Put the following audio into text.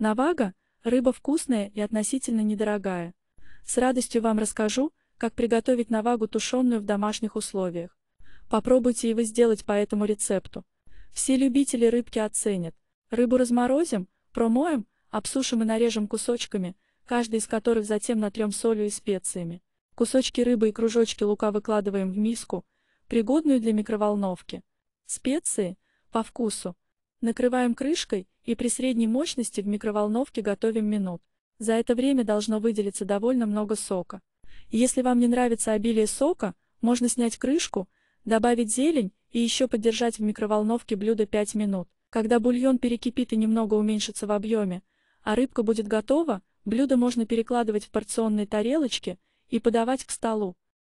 Навага – рыба вкусная и относительно недорогая. С радостью вам расскажу, как приготовить навагу тушеную в домашних условиях. Попробуйте и вы сделать по этому рецепту. Все любители рыбки оценят. Рыбу разморозим, промоем, обсушим и нарежем кусочками, каждый из которых затем натрем солью и специями. Кусочки рыбы и кружочки лука выкладываем в миску, пригодную для микроволновки. Специи – по вкусу. Накрываем крышкой и при средней мощности в микроволновке готовим минут. За это время должно выделиться довольно много сока. Если вам не нравится обилие сока, можно снять крышку, добавить зелень и еще подержать в микроволновке блюдо 5 минут. Когда бульон перекипит и немного уменьшится в объеме, а рыбка будет готова, блюдо можно перекладывать в порционные тарелочки и подавать к столу.